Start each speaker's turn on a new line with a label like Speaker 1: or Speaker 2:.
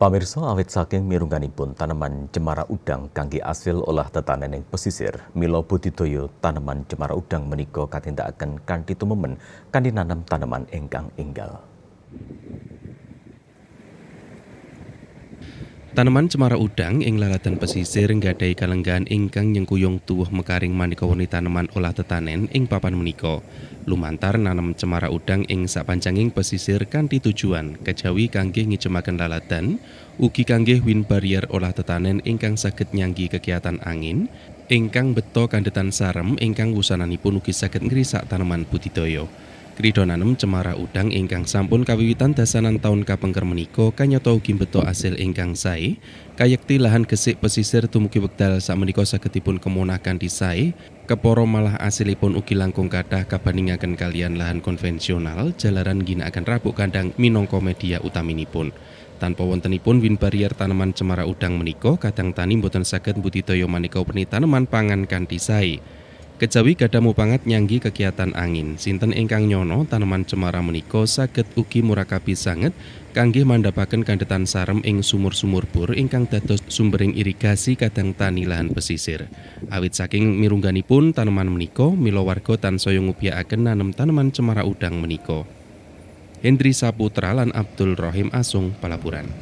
Speaker 1: Pamirsa awet saking mirungganipun tanaman cemara udang kangge asil olah tetanen ing pesisir mila budidaya tanaman cemara udang meniko katinda akan kanti tumemen kanthi nanam tanaman engkang enggal.
Speaker 2: Tanaman cemara udang ing lalatan pesisir nggadai kalenggahan ingkang nyengkuyung tuwuh mekaring maneka tanaman olah tetanen ing papan menika. Lumantar nanam cemara udang ing sapanjanging pesisir kanthi tujuan kejawi kangge ngijemaken lalatan, ugi kangge win barrier olah tetanen ingkang saged nyanggi kegiatan angin, ingkang beto kandetan sarem ingkang wusananipun ugi saged ngrisak tanaman budidaya. Kridonanem cemara udang ingkang sampun kawiwitan dasanan taun kapengker menika kanyata ugi beto asil ingkang sae kayekti lahan gesik pesisir tumugi wekdal sakmenika saged dipun kemunakan disae keporo malah asilipun ugi langkung kathah kabandingaken kalian lahan konvensional jalaran ginakaken rabuk kandang minangka media utaminipun tanpa wontenipun win barrier tanaman cemara udang menika kadang tani boten saged budidaya manika peni tanaman pangan kanthi sae Kejawi gadamu banget nyanggi kegiatan angin. Sinten ingkang nyono tanaman cemara menika saged ugi murakabi sanget kangge mandhapaken kandetan sarem ing sumur-sumur bor ingkang dados sumbering irigasi kadang tani lahan pesisir. Awit saking mirungganipun tanaman menika, mila warga tansaya ngubiyakaken nanem tanaman cemara udang menika. Hendri Saputra lan Abdul Rohim Asung Palapuran.